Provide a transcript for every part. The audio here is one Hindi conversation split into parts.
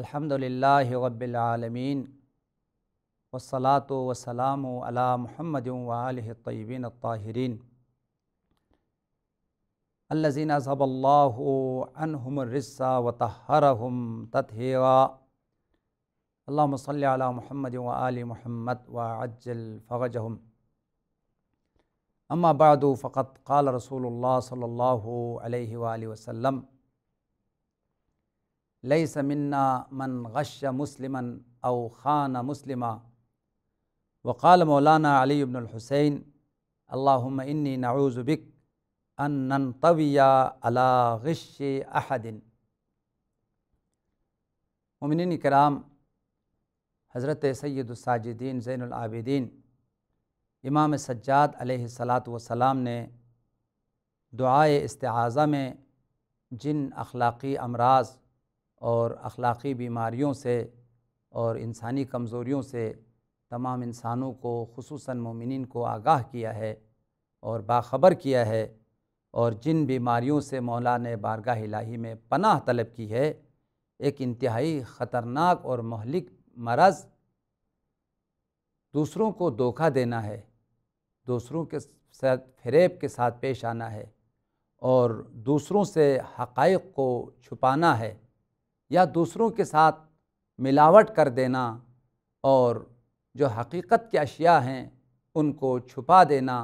الحمد لله رب العالمين والصلاة والسلام على محمد وآله الطيبين الطاهرين الذين أذهب الله عنهم الرسى وطهرهم تطهيرا اللهم صل على محمد وآل محمد وعجل فرجهم أما بعد فقد قال رسول الله صلى الله عليه وآله وسلم लई समन्ना मन गश मुसलमन अव ख़ान मुसलिमा वक़ाल मौलाना अली अबनहुसैन अल्लाम इन्नी नाउज़बिक अन तविया अला गश अहदिन ममिन कराम हज़रत सैदुलसाजिदीन ज़ैनआबिदीन इमाम सज्जाद सलात वसलाम ने दुआए इस्तेज़ा में जिन अखलाक़ी अमराज़ और अखलाक़ी बीमारियों से और इंसानी कमज़ोरियों से तमाम इंसानों को खसूस ममिन को आगाह किया है और बाखबर किया है और जिन बीमारियों से मौला ने बारगाह इलाही में पनाह तलब की है एक इंतहाई ख़तरनाक और महलिक मरज़ दूसरों को धोखा देना है दूसरों के साथ फ्रेब के साथ पेश आना है और दूसरों से हक़ को छुपाना है या दूसरों के साथ मिलावट कर देना और जो हकीकत की अशिया हैं उनको छुपा देना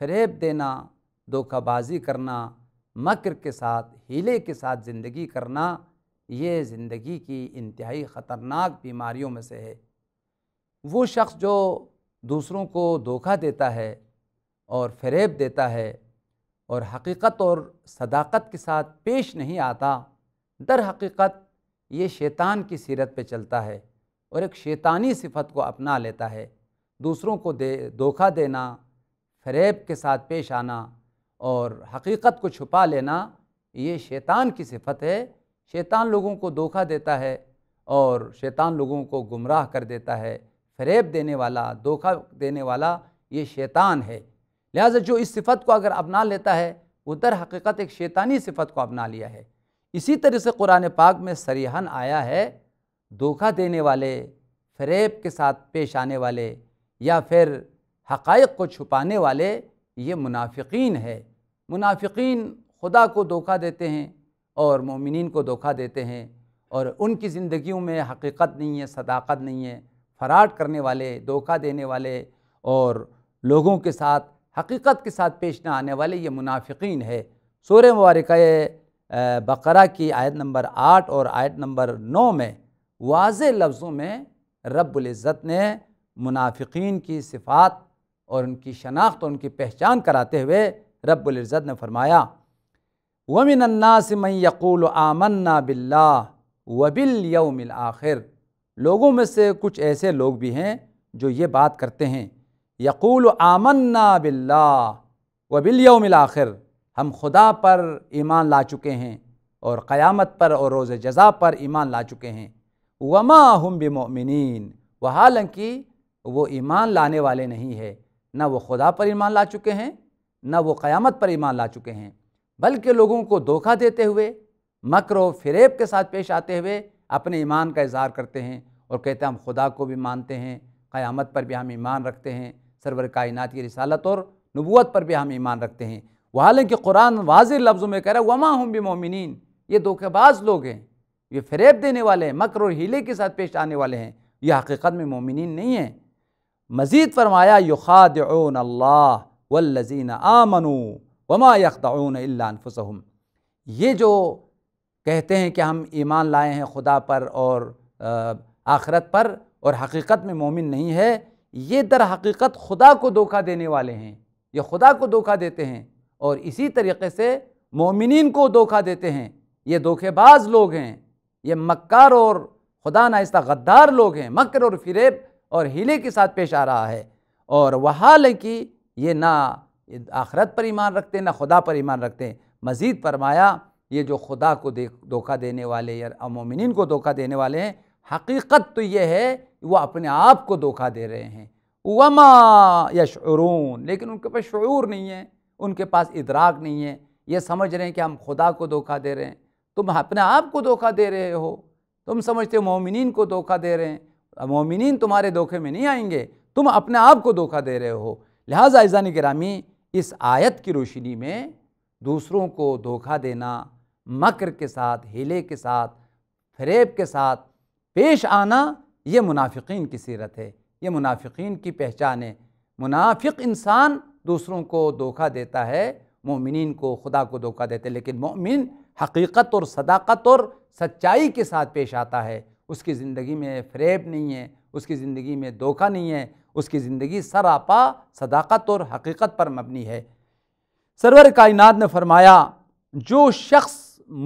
फरेब देना धोखाबाजी करना मकर के साथ हीले के साथ ज़िंदगी करना ये ज़िंदगी की इंतहाई ख़तरनाक बीमारियों में से है वो शख्स जो दूसरों को धोखा देता है और फरेब देता है और हकीकत और सदाकत के साथ पेश नहीं आता दर हकीकत ये शैतान की सीरत पे चलता है और एक शैतानी सिफत को अपना लेता है दूसरों को दे धोखा देना फरेब के साथ पेश आना और हकीकत को छुपा लेना ये शैतान की सिफत है शैतान लोगों को धोखा देता है और शैतान लोगों को गुमराह कर देता है फरेब देने वाला धोखा देने वाला ये शैतान है लिहाजा जो इस सिफत को अगर अपना लेता है वो दर हकीकत एक शैतानी सिफत को अपना लिया है इसी तरह से कुरान पाक में सरीहन आया है धोखा देने वाले फरेब के साथ पेश आने वाले या फिर हक़ को छुपाने वाले ये मुनाफिकीन है मुनाफिकीन खुदा को धोखा देते हैं और ममिन को धोखा देते हैं और उनकी ज़िंदगियों में हकीकत नहीं है सदाकत नहीं है फराड करने वाले धोखा देने वाले और लोगों के साथ हकीकत के साथ पेश न आने वाले ये मुनाफिकीन है शोर मुबारक बकरा की आयत नंबर आठ और आयत नंबर नौ में वाज लफ्ज़ों में रब्ज़त ने मुनाफिकीन की सिफात और उनकी शनाख्त और उनकी पहचान कराते हुए रब्ज़त ने फरमाया वमिनन्ना से मैं यकूल आमन्ना बिल्ला वबिल यौमिल आखिर लोगों में से कुछ ऐसे लोग भी हैं जो ये बात करते हैं यकूल आमन्ना बिल्ला वबिल यौमिल आखिर हम खुदा पर ईमान ला चुके हैं और क़यामत पर और रोज़ जजा पर ईमान ला चुके हैं वमा हम बेमिन व हालांकि वो ईमान लाने वाले नहीं है ना वो खुदा पर ईमान ला चुके हैं ना वो क़यामत पर ईमान ला चुके हैं बल्कि लोगों को धोखा देते हुए मकर व फरेब के साथ पेश आते हुए अपने ईमान का इजहार करते हैं और कहते हैं हम खुदा को भी मानते हैं क़यामत पर भी हम ईमान रखते हैं सरवर कायनात की रिसालत और नबूत पर भी हम ईमान रखते हैं वाले कि कुरान वाज लफ्ज़ों में कह रहा है वमा हम भी मोमिन ये धोखेबाज लोग हैं ये फरेब देने वाले हैं मकर और हीले के साथ पेश आने वाले हैं ये हकीकत में मोमिन नहीं हैं मज़ीद फरमाया युखाद अल्लाह वल्लजीन आमनु वमा यखदाउन अल्लाफसहम ये जो कहते हैं कि हम ईमान लाए हैं खुदा पर और आखरत पर और हकीकत में मोमिन नहीं है ये दर हकीकत खुदा को धोखा देने वाले हैं ये खुदा को धोखा देते हैं और इसी तरीके से मोमिन को धोखा देते हैं ये धोखेबाज लोग हैं ये मक्कार और खुदा नाइस्ता गद्दार लोग हैं मकर और फिरेब और हीले के साथ पेश आ रहा है और वह कि ये ना आखरत पर ईमान रखते हैं ना खुदा पर ईमान रखते हैं मज़ीद फरमाया ये जो खुदा को धोखा देने वाले या मोमिन को धोखा देने वाले हैं हकीकत तो ये है वह अपने आप को धोखा दे रहे हैं वमा या शरून लेकिन उनके पास शुरू नहीं है उनके पास इदराक नहीं है ये समझ रहे हैं कि हम खुदा को धोखा दे रहे हैं तुम अपने आप को धोखा दे रहे हो तुम समझते हो मोमिन को धोखा दे रहे हैं मोमिन तुम्हारे धोखे में नहीं आएंगे तुम अपने आप को धोखा दे रहे हो लिहाजा ऐजान ग्रामी इस आयत की रोशनी में दूसरों को धोखा देना मकर के साथ हीले के साथ फ्रेब के साथ पेश आना ये मुनाफिक की सीरत है ये मुनाफिक की पहचान है मुनाफिक इंसान दूसरों को धोखा देता है मोमिन को खुदा को धोखा देते लेकिन मोमिन हकीकत और सदाकत और सच्चाई के साथ पेश आता है उसकी ज़िंदगी में फ्रेब नहीं है उसकी ज़िंदगी में धोखा नहीं है उसकी ज़िंदगी सरापा सदाकत और हकीकत पर मबनी है सरवर कायनात ने फरमाया जो शख्स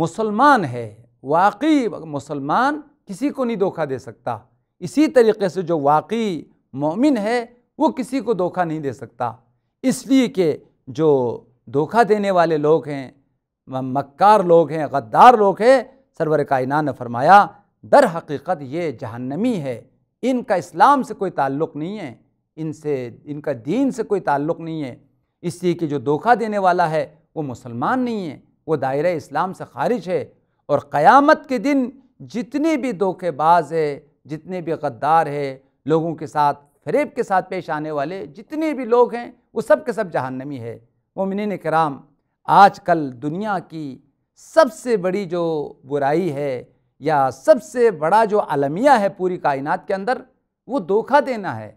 मुसलमान है वाकई मुसलमान किसी को नहीं धोखा दे सकता इसी तरीके से जो वाकई मोमिन है वो किसी को धोखा नहीं दे सकता इसलिए कि जो धोखा देने वाले लोग हैं मक्कार लोग हैं गद्दार लोग हैं सरवर कायनात ने फरमाया दर हकीकत ये जहन्नमी है इनका इस्लाम से कोई ताल्लुक़ नहीं है इनसे इनका दीन से कोई ताल्लुक़ नहीं है इसलिए कि जो धोखा देने वाला है वो मुसलमान नहीं है वो दायरे इस्लाम से खारिज है और क़यामत के दिन जितने भी धोखेबाज है जितने भी गद्दार है लोगों के साथ फरेब के साथ पेश आने वाले जितने भी लोग हैं वो सब के सब जहन्नमी है मोमिन कराम आज कल दुनिया की सबसे बड़ी जो बुराई है या सबसे बड़ा जो अलमिया है पूरी कायनात के अंदर वो धोखा देना है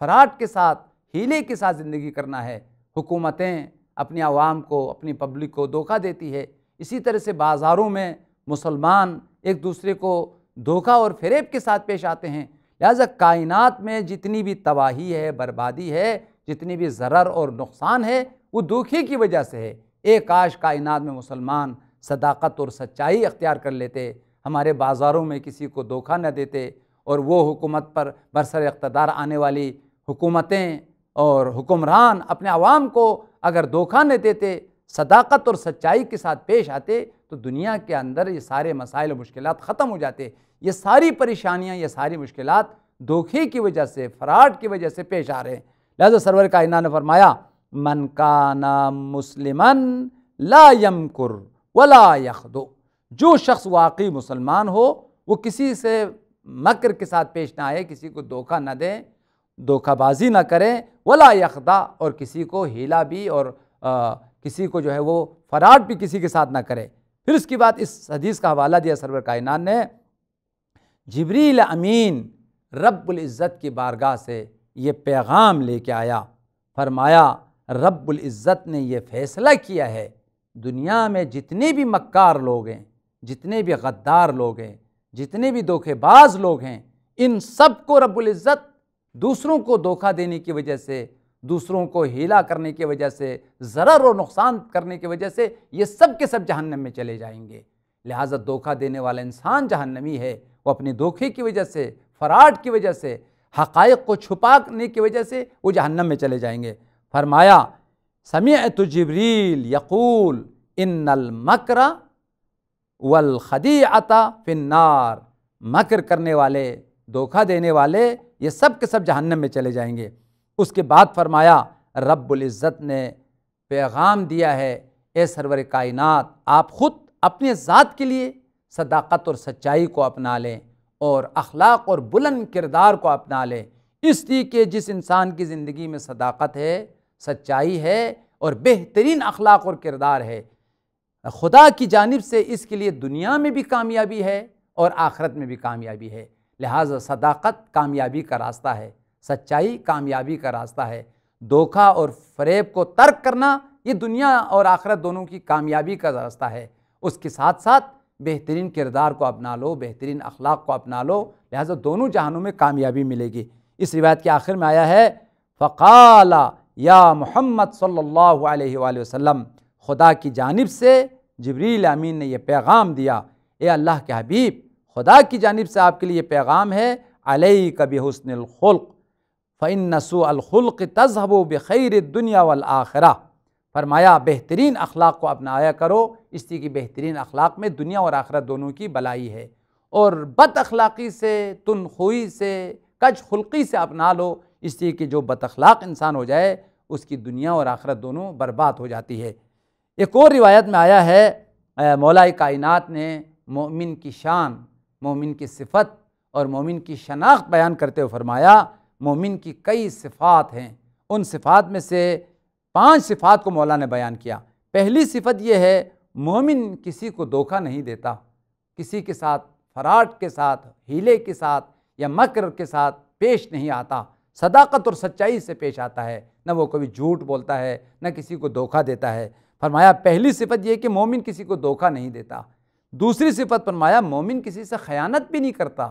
फ्राड के साथ हीले के साथ ज़िंदगी करना है हुकूमतें अपनी आवाम को अपनी पब्लिक को धोखा देती है इसी तरह से बाज़ारों में मुसलमान एक दूसरे को धोखा और फरेब के साथ पेश आते हैं लिहाजा कायनात में जितनी भी तबाही है बर्बादी है जितनी भी ज़र्र और नुकसान है वो दुखी की वजह से है एक काश कायनात में मुसलमान सदाकत और सच्चाई अख्तियार कर लेते हमारे बाज़ारों में किसी को धोखा न देते और वो हुकूमत पर बरसर इकतदार आने वाली हुकूमतें और हुक्मरान अपने आवाम को अगर धोखा न देते सदाकत और सच्चाई के साथ पेश आते तो दुनिया के अंदर ये सारे मसाइल मुश्किल ख़त्म हो जाते ये सारी परेशानियाँ ये सारी मुश्किल धोखे की वजह से फ्राड की वजह से पेश आ रहे हैं लिहाजा सरवर का ने फरमाया मन का नाम मुसलमन ला कुर वला दो जो शख्स वाकई मुसलमान हो वो किसी से मकर के साथ पेश ना आए किसी को धोखा ना दें धोखाबाजी ना करें वला यखदा और किसी को हीला भी और आ, किसी को जो है वो फराड भी किसी के साथ ना करे फिर उसके बाद इस हदीस का हवाला दिया सरवर कायनान ने जबरील अमीन रब्ज़त की बारगाह से ये पैगाम लेके आया फरमाया रब्ज़त ने यह फ़ैसला किया है दुनिया में जितने भी मक्कार लोग हैं जितने भी गद्दार लोग हैं जितने भी धोखेबाज लोग हैं इन सब को रब्ज़त दूसरों को धोखा देने की वजह से दूसरों को हीला करने की वजह से ज़रर और नुकसान करने की वजह से ये सब के सब जहन्नम में चले जाएंगे लिहाजा धोखा देने वाला इंसान जहन्नमी है वो अपने धोखे की वजह से फराड की वजह से हक़ को छुपाने की वजह से वो जहन्नम में चले जाएंगे फरमाया समय तो जबरील यकूल इन मकर वल खदी आता फिन्नार मकर करने वाले धोखा देने वाले ये सब के सब जहन्नम में चले जाएंगे उसके बाद फरमाया रब्ज़त ने पैगाम दिया है ए सरवर कायनात आप ख़ुद अपने ज़ात के लिए सदाकत और सच्चाई को अपना लें और अखलाक और बुलंद किरदार को अपना लें इसलिए कि जिस इंसान की ज़िंदगी में सदाकत है सच्चाई है और बेहतरीन अखलाक और किरदार है खुदा की जानब से इसके लिए दुनिया में भी कामयाबी है और आखरत में भी कामयाबी है लिहाजा सदाकत कामयाबी का रास्ता है सच्चाई कामयाबी का रास्ता है धोखा और फरेब को तर्क करना ये दुनिया और आखरत दोनों की कामयाबी का रास्ता है उसके साथ साथ बेहतरीन किरदार को अपना लो बेहतरीन अखलाक को अपना लो लिहाजा दोनों जहानों में कामयाबी मिलेगी इस रिवायत के आखिर में आया है फ़काला या मोहम्मद सल्लल्लाहु अलैहि वसल्लम खुदा की जानब से जबरील अमीन ने यह पैगाम दिया ए अल्लाह के हबीब खुदा की जानब से आपके लिए पैगाम है अलई कभी हसन फ़ैन नसू अलखुल्क तजहब बखैर दुनिया वल आखरा फरमाया बेहतरीन अखलाक को अपनाया करो इसी की बेहतरीन अखलाक में दुनिया और आखरत दोनों की भलाई है और बद अखलाक़ी से तनखोई से कच खुल्की से अपना लो इसलिए की जो अखलाक इंसान हो जाए उसकी दुनिया और आखरत दोनों बर्बाद हो जाती है एक और रिवायत में आया है मौलाई कायनात ने मोमिन की शान मोमिन की सिफत और मोमिन की शनाख्त बयान करते हुए फरमाया मोमिन की कई सिफ़ात हैं उन सिफ़ात में से पांच सिफात को मौला ने बयान किया पहली सिफत यह है मोमिन किसी को धोखा नहीं देता किसी के साथ फराट के साथ हीले के साथ या मकर के साथ पेश नहीं आता सदाकत और सच्चाई से पेश आता है न वो कभी झूठ बोलता है न किसी को धोखा देता है फरमाया पहली सिफत यह कि मोमिन किसी को धोखा नहीं देता दूसरी सिफत फरमाया मोमिन किसी से ख़यानत भी नहीं करता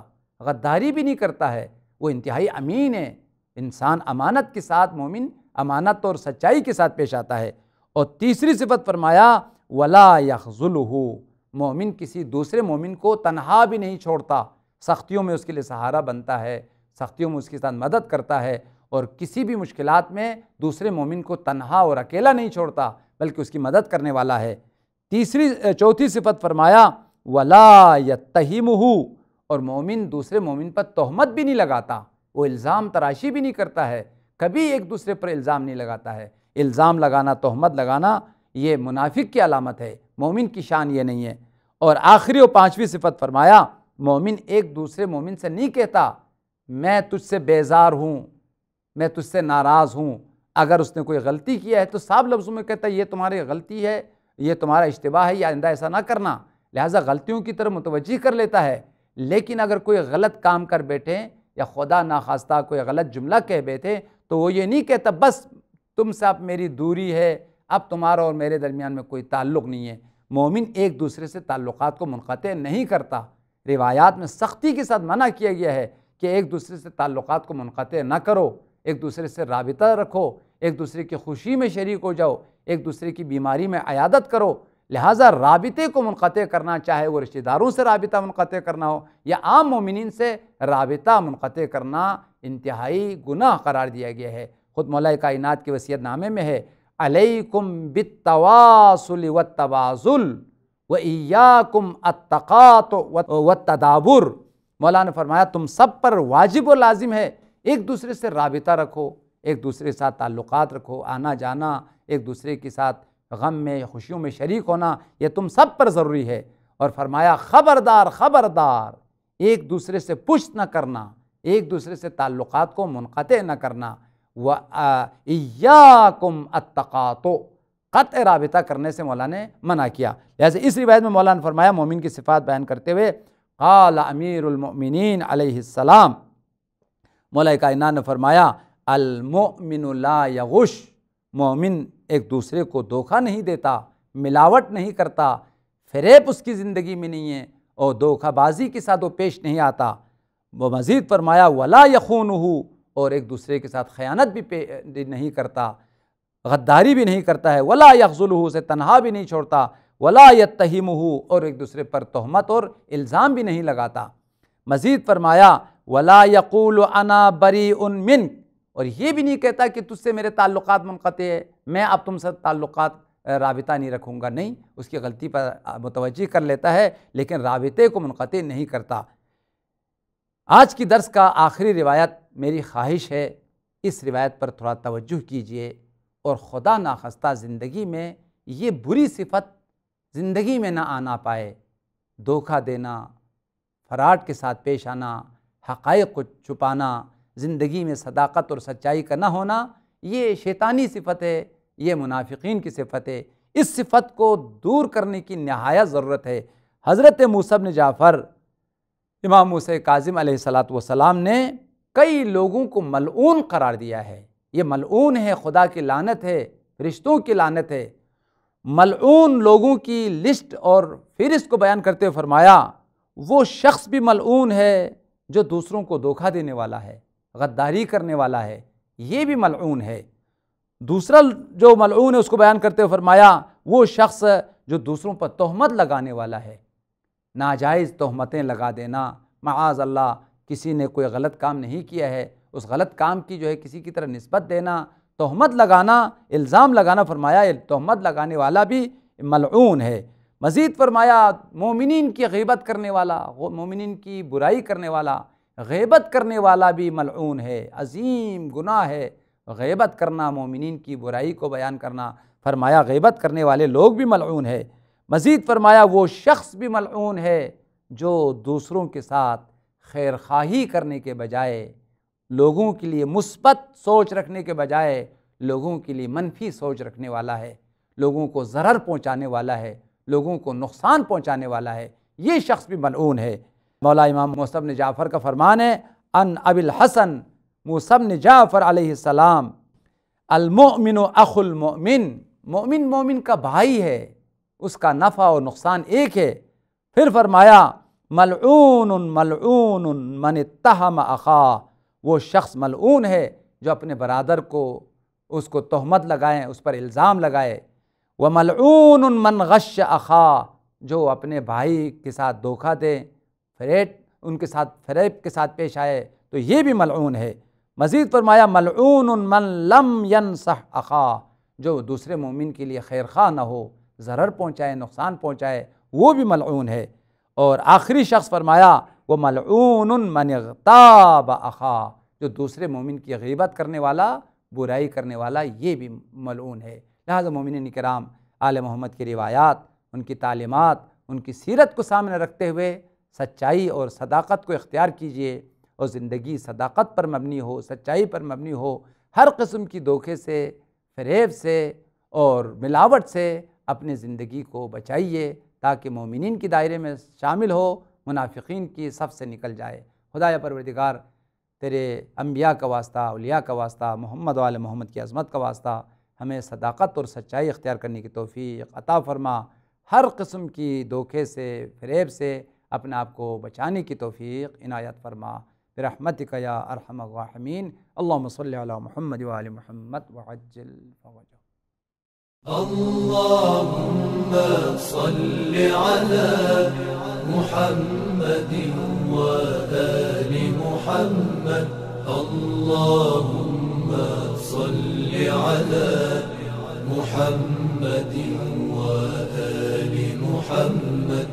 गद्दारी भी नहीं करता है वो इंतहाई अमीन है इंसान अमानत के साथ मोमिन अमानत और सच्चाई के साथ पेश आता है और तीसरी सिफत फरमाया वला यखजुल हो मोमिन किसी दूसरे मोमिन को तनहा भी नहीं छोड़ता सख्तियों में उसके लिए सहारा बनता है सख्तियों में उसके साथ मदद करता है और किसी भी मुश्किल में दूसरे मोमिन को तनहा और अकेला नहीं छोड़ता बल्कि उसकी मदद करने वाला है तीसरी चौथी सिफत फरमाया वला हो और मोमिन दूसरे मोमिन पर तहमत भी नहीं लगाता वो इल्ज़ाम तराशी भी नहीं करता है कभी एक दूसरे पर इल्ज़ाम नहीं लगाता है इल्ज़ाम लगाना तोहमत लगाना ये मुनाफिक की अलामत है मोमिन की शान ये नहीं है और आखिरी और पाँचवीं सिफत फरमाया मोमिन एक दूसरे मोमिन से नहीं कहता मैं तुझसे बेजार हूँ मैं तुझसे नाराज़ हूँ अगर उसने कोई गलती किया है तो साफ लफ्ज़ों में कहता है ये तुम्हारी गलती है ये तुम्हारा इश्तबा है या आइंदा ऐसा ना करना लिहाजा गलतियों की तरफ मुतवजह कर लेता है लेकिन अगर कोई गलत काम कर बैठे या खुदा नाखास्ता कोई गलत जुमला कह बैठे तो वो ये नहीं कहता बस तुम सब मेरी दूरी है अब तुम्हारा और मेरे दरमियान में कोई ताल्लुक़ नहीं है मोमिन एक दूसरे से ताल्लुकात को मुनक़ नहीं करता रिवायात में सख्ती के साथ मना किया गया है कि एक दूसरे से ताल्लुकात को मुनक़ ना करो एक दूसरे से रबता रखो एक दूसरे की खुशी में शरीक हो जाओ एक दूसरे की बीमारी में अयादत करो लिहाजा रबते को मनक़ करना चाहे वो रिश्तेदारों से रबता मनक़ करना हो या आम ममिन से रबता मनक़ करना इंतहाई गुनाह करार दिया गया है ख़ुद मौल कायनात के वसीयत नामे में है अलैकुम बितवासुल व तवाजुल व ईयाकुम अतकात व तदाबुर मौला ने फरमाया तुम सब पर वाजिब व लाजिम है एक दूसरे से रबता रखो एक दूसरे के साथ ताल्लुक़ात रखो आना जाना एक दूसरे के साथ गम में खुशियों में शरीक होना यह तुम सब पर ज़रूरी है और फरमाया ख़बरदार ख़बरदार एक दूसरे से पुश्त न करना एक दूसरे से ताल्लुकात को मुनक़ न करना व कुम अतकातो क़त रबता करने से मौला ने मना किया जैसे इस रिवायत में मौलाना ने फरमाया मोमिन की सिफात बयान करते हुए काल अमीरमिन अलैहिस्सलाम मौला कायन ने फरमाया अलमोमिन यगुश मोमिन एक दूसरे को धोखा नहीं देता मिलावट नहीं करता फरेब उसकी ज़िंदगी में नहीं है और धोखाबाजी के साथ वो पेश नहीं आता वो मज़ीद फरमाया वला यखून और एक दूसरे के साथ ख़यानत भी नहीं करता गद्दारी भी नहीं करता है वला यकजुल उसे तनहा भी नहीं छोड़ता वला यतहीम और एक दूसरे पर तहमत और इल्ज़ाम भी नहीं लगाता मज़ीद फरमाया वला यकूल अना बरी उन मिनक और ये भी नहीं कहता कि तुझसे मेरे ताल्लुक मनक़ते है मैं अब तुमसे ताल्लुक़ रबिता नहीं रखूँगा नहीं उसकी गलती पर मुतवजह कर लेता है लेकिन रबते को मनक़ नहीं करता आज की दर्स का आखिरी रिवायत मेरी ख्वाहिश है इस रिवायत पर थोड़ा तवज्जो कीजिए और ख़ुदा नाखस्ता ज़िंदगी में ये बुरी सिफत ज़िंदगी में ना आना पाए धोखा देना फ्राड के साथ पेश आना हक़ को छुपाना ज़िंदगी में सदाकत और सच्चाई का ना होना ये शैतानी सिफत है ये मुनाफिकीन की सिफत है इस सिफत को दूर करने की नहायत ज़रूरत है हज़रत मूसब ने जाफ़र इमाम मूस काजिम सलात ने कई लोगों को मलून करार दिया है ये मलून है खुदा की लानत है रिश्तों की लानत है मलून लोगों की लिस्ट और फिर को बयान करते हुए फरमाया वो शख्स भी मलून है जो दूसरों को धोखा देने वाला है गद्दारी करने वाला है ये भी मलून है दूसरा जो मलून है उसको बयान करते हुए फरमाया वो शख्स जो दूसरों पर तहमत लगाने वाला है नाजायज़ तहमतें लगा देना माज अल्लाह किसी ने कोई गलत काम नहीं किया है उस गलत काम की जो है किसी की तरह नस्बत देना तहमत लगाना इल्ज़ाम लगाना फरमाया तहमत लगाने वाला भी मलून है मज़ीद फरमाया मोमिन की गीबत करने वाला मोमिन की बुराई करने वाला गैबत करने वाला भी मलून है अजीम गुनाह है गैबत करना मोमिन की बुराई को बयान करना फरमाया गैबत करने वाले लोग भी मलून है मज़ीद फरमाया वो शख्स भी मलून है जो दूसरों के साथ खैर खाही करने के बजाय लोगों के लिए मुस्बत सोच रखने के बजाय लोगों के लिए मनफी सोच रखने वाला है लोगों को ज़रर पहुँचाने वाला है लोगों को नुकसान पहुँचाने वाला है ये शख्स भी मलून है मौला इमाम मौसम जाफ़र का फरमान है अन अबिल हसन मूसम जाफ़र अलैहिस्सलाम अलमोमिन अखुलमोमिन मोमिन मोमिन का भाई है उसका नफ़ा और नुकसान एक है फिर फरमाया मलून मलून मन तहम अखा वो शख्स मलून है जो अपने बरदर को उसको तहमत लगाएँ उस पर इल्ज़ाम लगाए वह मलून मन गश अखा जो अपने भाई के साथ धोखा दें फ्रेट उनके साथ फरेब के साथ पेश आए तो ये भी मलून है मज़ीद फरमाया मलून मन लम यन सह अखा जो दूसरे मोमिन के लिए खैर खा ना हो ज़र पहुँचाए नुकसान पहुँचाए वो भी मलून है और आखिरी शख्स फरमाया वो मलून ताब अखा जो दूसरे मोमिन की गीबत करने वाला बुराई करने वाला ये भी मलून है लिहाजा मोमिन कराम आल मोहम्मद की रिवायात उनकी तालीमत उनकी सीरत को सामने रखते हुए सच्चाई और सदाकत को इख्तियार कीजिए और ज़िंदगी सदाकत पर मबनी हो सच्चाई पर मबनी हो हर कस्म की धोखे से फरेब से और मिलावट से अपनी ज़िंदगी को बचाइए ताकि मोमिन के दायरे में शामिल हो मुनाफिकीन की सबसे से निकल जाए खुदा परवरदिगार तेरे अम्बिया का वास्ता अलिया का वास्ता मोहम्मद वाल मोहम्मद की अजमत का वास्ता हमें सदाकत और सच्चाई इख्तियार करने की तोफ़ी अता फरमा हर कस्म की धोखे से फरेब से اپنے آپ کو بچانے کی توفیق عنایت فرما برحمتك يا ارحم الراحمين اللهم صل على محمد وال محمد وعجل فرجه اللهم صل على محمد وال محمد اللهم صل على محمد وال محمد